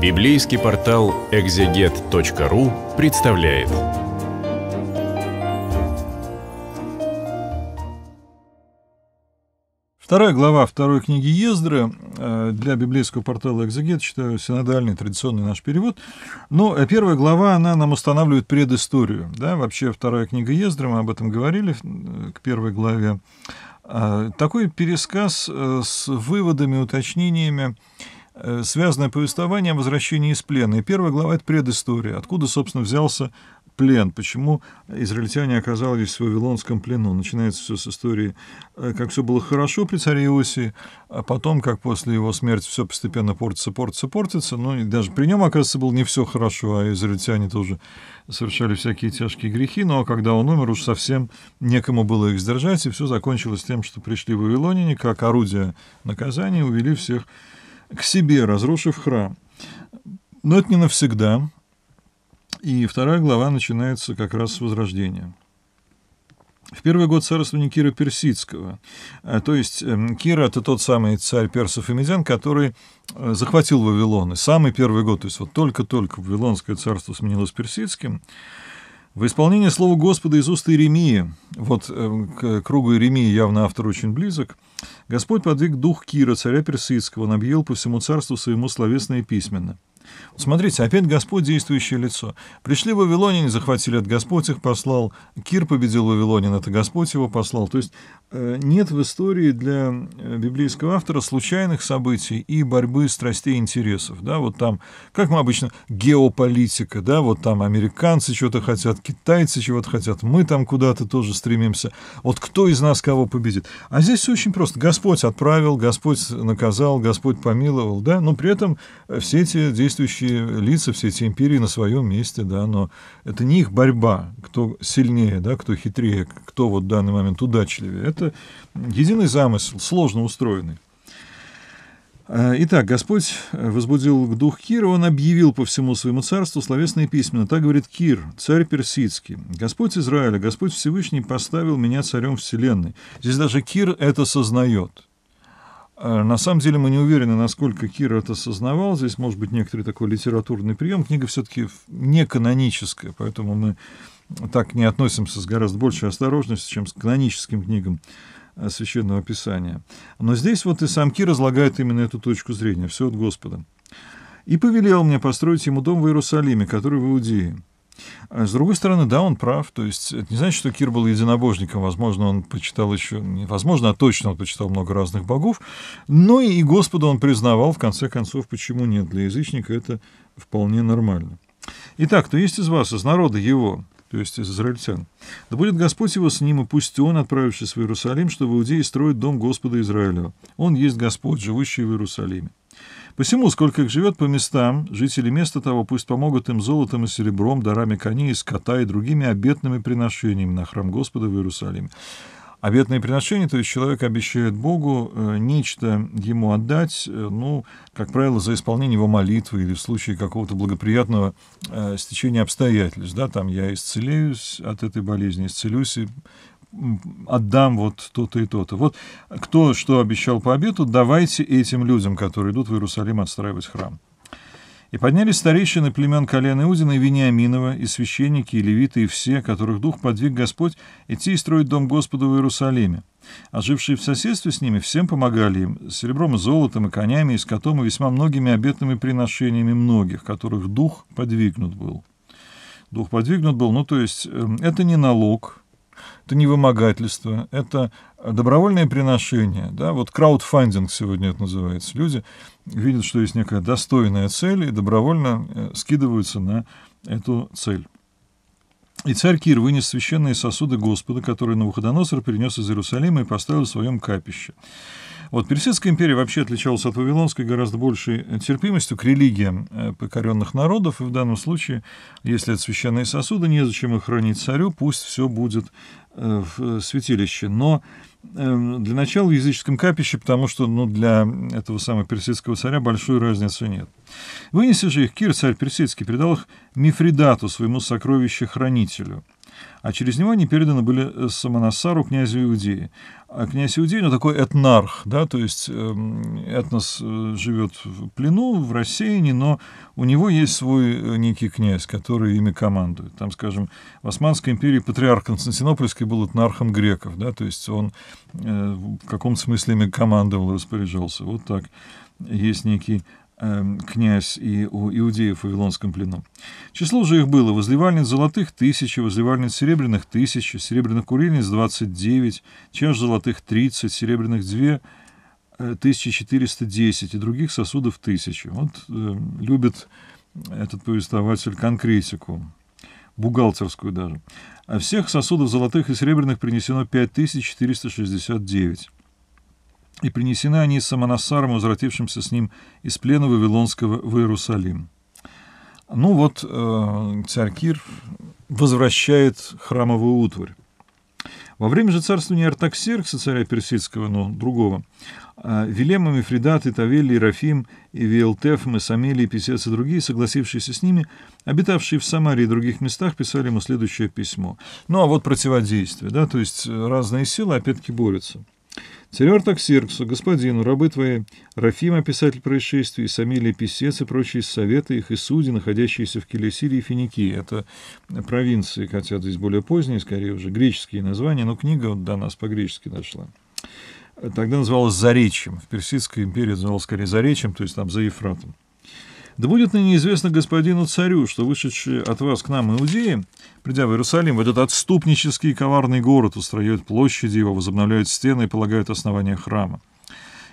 Библейский портал экзегет.ру представляет. Вторая глава второй книги Ездры э, для библейского портала «Экзегет», считаю, синодальный традиционный наш перевод. Но ну, а первая глава, она нам устанавливает предысторию. Да? Вообще вторая книга Ездры, мы об этом говорили э, к первой главе. А, такой пересказ э, с выводами, уточнениями Э, связанное повествование о возвращении из плена. И первая глава — это предыстория, откуда, собственно, взялся плен, почему израильтяне оказались в Вавилонском плену. Начинается все с истории, э, как все было хорошо при царе Иосии, а потом, как после его смерти все постепенно портится, портится, портится. Ну и даже при нем, оказывается, было не все хорошо, а израильтяне тоже совершали всякие тяжкие грехи, но когда он умер, уж совсем некому было их сдержать, и все закончилось тем, что пришли вавилоняне, как орудие наказания, увели всех к себе, разрушив храм. Но это не навсегда. И вторая глава начинается как раз с Возрождения. В первый год царствования Кира Персидского, э, то есть э, Кира – это тот самый царь персов и медян, который э, захватил Вавилон. И самый первый год, то есть вот только-только Вавилонское царство сменилось персидским, в исполнении слова Господа из уст Иеремии, вот э, к кругу Иеремии явно автор очень близок, Господь подвиг дух Кира, царя персидского, он по всему царству своему словесно и письменно. Смотрите, опять Господь действующее лицо. Пришли вавилоняне, захватили от Господь их послал, Кир победил вавилонин, это Господь его послал. То есть э, нет в истории для э, библейского автора случайных событий и борьбы страстей и интересов. Да, вот там, как мы обычно, геополитика, да, вот там американцы что-то хотят, китайцы чего-то хотят, мы там куда-то тоже стремимся. Вот кто из нас кого победит? А здесь все очень просто. Господь отправил, Господь наказал, Господь помиловал, да, но при этом э, все эти действия действующие лица, все эти империи на своем месте, да, но это не их борьба, кто сильнее, да, кто хитрее, кто вот в данный момент удачливее. Это единый замысел, сложно устроенный. А, итак, Господь возбудил дух Кира, он объявил по всему своему царству словесные письмена. Так говорит Кир, царь персидский. Господь Израиля, Господь Всевышний поставил меня царем вселенной. Здесь даже Кир это сознает. Э, на самом деле мы не уверены, насколько Кира это осознавал. Здесь может быть некоторый такой литературный прием. Книга все-таки не каноническая, поэтому мы так не относимся с гораздо большей осторожностью, чем с каноническим книгам э, Священного Писания. Но здесь вот и сам Кир разлагает именно эту точку зрения, все от Господа. «И повелел мне построить ему дом в Иерусалиме, который в Иудее, а с другой стороны, да, он прав. То есть это не значит, что Кир был единобожником. Возможно, он почитал еще... Возможно, а точно он почитал много разных богов. Но и Господа он признавал, в конце концов, почему нет. Для язычника это вполне нормально. Итак, кто есть из вас, из народа его, то есть из израильтян. «Да будет Господь его с ним, и пусть он, отправившись в Иерусалим, чтобы в Иудее строит дом Господа Израилева. Он есть Господь, живущий в Иерусалиме. Посему, сколько их живет по местам, жители места того пусть помогут им золотом и серебром, дарами коней, скота и другими обетными приношениями на храм Господа в Иерусалиме. Обетные приношения, то есть человек обещает Богу э, нечто ему отдать, э, ну, как правило, за исполнение его молитвы или в случае какого-то благоприятного э, стечения обстоятельств, да, там я исцелеюсь от этой болезни, исцелюсь и отдам вот то-то и то-то. Вот кто что обещал по обету, давайте этим людям, которые идут в Иерусалим отстраивать храм. И поднялись старейшины племен колена Иудина и Вениаминова, и священники, и левиты, и все, которых дух подвиг Господь идти и строить дом Господу в Иерусалиме. А жившие в соседстве с ними всем помогали им, серебром и золотом, и конями, и скотом, и весьма многими обетными приношениями многих, которых дух подвигнут был. Дух подвигнут был, ну то есть эм, это не налог, это не вымогательство, это добровольное приношение. Да? Вот краудфандинг сегодня это называется. Люди видят, что есть некая достойная цель и добровольно э, скидываются на эту цель. И царь Кир вынес священные сосуды Господа, которые Навуходоносор перенес из Иерусалима и поставил в своем капище. Вот Персидская империя вообще отличалась от Вавилонской гораздо большей терпимостью к религиям э, покоренных народов, и в данном случае, если это священные сосуды, незачем их хранить царю, пусть все будет э, в э, святилище. Но эм, для начала в языческом капище, потому что ну, для этого самого персидского царя большой разницы нет. Вынеси же их, Кир, царь персидский, передал их Мифридату, своему сокровище-хранителю – а через него они переданы были э, Саманасару, князю Иудеи. А князь Иудеи, ну, такой этнарх, да, то есть эм, этнос э, живет в плену, в рассеянии, но у него есть свой э, некий князь, который ими командует. Там, скажем, в Османской империи патриарх Константинопольский был этнархом греков, да, то есть он в каком-то смысле ими командовал, распоряжался. Вот так есть некий Эм, князь и у иудеев в Вавилонском плену. Число же их было. Возливальниц золотых – тысячи, возливальниц серебряных – тысячи, серебряных курильниц – 29, чаш золотых – 30, серебряных – 2, 1410 э, и других сосудов – тысячи. Вот э, любит этот повествователь конкретику бухгалтерскую даже. А всех сосудов золотых и серебряных принесено 5469 и принесены они Самонасаром, возвратившимся с ним из плена Вавилонского в Иерусалим. Ну вот, э, царь Кир возвращает храмовую утварь. Во время же царствования Артаксеркса, царя персидского, но другого, э, Вилемом и и Мефридат, и Рафим, и Виэлтеф, и Писец и другие, согласившиеся с ними, обитавшие в Самаре и других местах, писали ему следующее письмо. Ну, а вот противодействие, да, то есть э, разные силы опять-таки а борются. Церерток Сирксу, господину, рабы твои, Рафима, писатель происшествий, Самилия, писец и прочие советы их и судьи, находящиеся в Келесирии и Финикии. Это провинции, хотя здесь более поздние, скорее уже греческие названия, но книга вот до нас по-гречески дошла. Тогда называлась Заречьем. В Персидской империи называлась скорее Заречьем, то есть там за Ефратом. Да будет ныне известно господину царю, что вышедшие от вас к нам иудеи, придя в Иерусалим, в этот отступнический и коварный город, устроят площади его, возобновляют стены и полагают основание храма.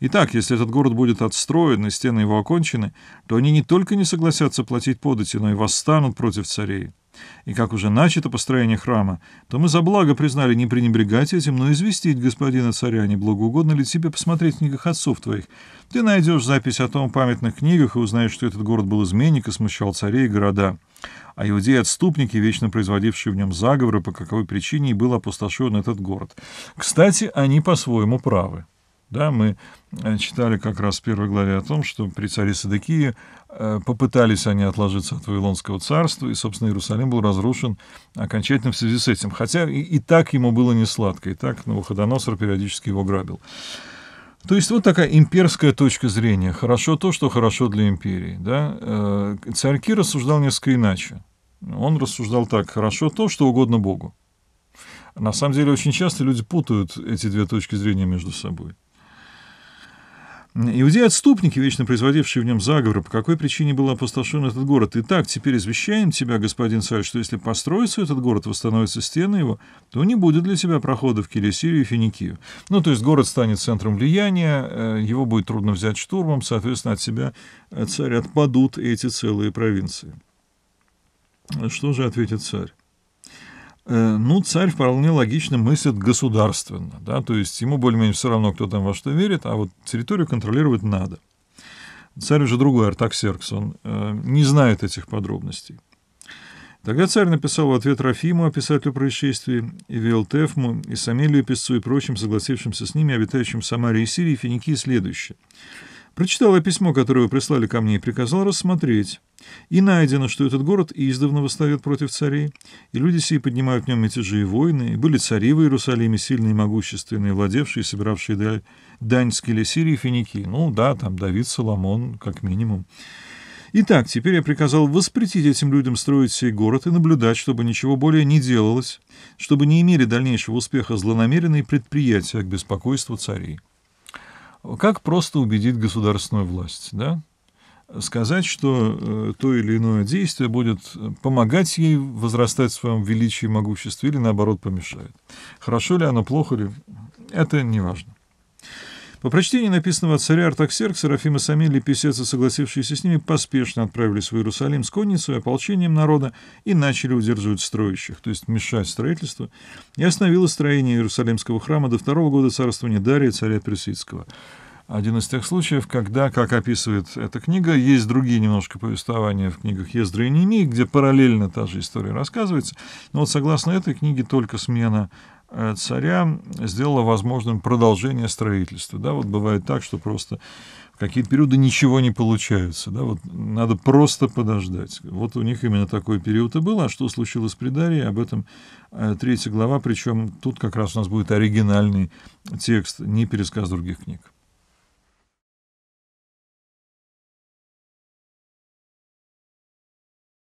Итак, если этот город будет отстроен и стены его окончены, то они не только не согласятся платить подати, но и восстанут против царей. И как уже начато построение храма, то мы за благо признали не пренебрегать этим, но известить господина царя, не благоугодно ли тебе посмотреть в книгах отцов твоих. Ты найдешь запись о том в памятных книгах и узнаешь, что этот город был изменник и смущал царей и города. А иудеи-отступники, вечно производившие в нем заговоры, по каковой причине и был опустошен этот город. Кстати, они по-своему правы. Да, мы э, читали как раз в первой главе о том, что при царе Садыкии э, попытались они отложиться от Вавилонского царства, и, собственно, Иерусалим был разрушен окончательно в связи с этим. Хотя и, и так ему было не сладко, и так Новоходоносор периодически его грабил. То есть вот такая имперская точка зрения. Хорошо то, что хорошо для империи. Да? Э, царь Ки рассуждал несколько иначе. Он рассуждал так, хорошо то, что угодно Богу. На самом деле очень часто люди путают эти две точки зрения между собой. Иудеи-отступники, вечно производившие в нем заговоры, по какой причине был опустошен этот город. Итак, теперь извещаем тебя, господин царь, что если построится этот город, восстановятся стены его, то не будет для тебя прохода в Келесирию и Финикию. Ну, то есть город станет центром влияния, э, его будет трудно взять штурмом, соответственно, от себя э, царь отпадут эти целые провинции. Что же ответит царь? Э, ну, царь вполне логично мыслит государственно, да, то есть ему более-менее все равно, кто там во что верит, а вот территорию контролировать надо. Царь уже другой, Артаксеркс, он э, не знает этих подробностей. Тогда царь написал в ответ Рафиму, писателю происшествий, и Виолтефму, и Самелию писцу и прочим, согласившимся с ними, обитающим в Самаре и Сирии, финики, следующее – Прочитала письмо, которое вы прислали ко мне, и приказала рассмотреть. И найдено, что этот город издавна восстает против царей, и люди сии поднимают в нем мятежи и войны, и были цари в Иерусалиме сильные и могущественные, владевшие и собиравшие даль... дань с и Финикии. Ну да, там Давид, Соломон, как минимум. Итак, теперь я приказал воспретить этим людям строить сей город и наблюдать, чтобы ничего более не делалось, чтобы не имели дальнейшего успеха злонамеренные предприятия к беспокойству царей как просто убедить государственную власть, да? сказать, что э, то или иное действие будет э, помогать ей возрастать в своем величии и могуществе или, наоборот, помешает. Хорошо ли оно, плохо ли, это не важно. По прочтении написанного от царя Артаксеркса, Рафима Самели и писец, согласившиеся с ними, поспешно отправились в Иерусалим с конницей и ополчением народа и начали удерживать строящих, то есть мешать строительству, и остановило строение Иерусалимского храма до второго года царствования Дария, царя Персидского. Один из тех случаев, когда, как описывает эта книга, есть другие немножко повествования в книгах Ездра и Немии, где параллельно та же история рассказывается, но вот согласно этой книге только смена Э, царя сделала возможным продолжение строительства. Да, вот бывает так, что просто в какие-то периоды ничего не получается. Да, вот надо просто подождать. Вот у них именно такой период и был. А что случилось при Дарье, об этом э, третья глава. Причем тут как раз у нас будет оригинальный текст, не пересказ других книг.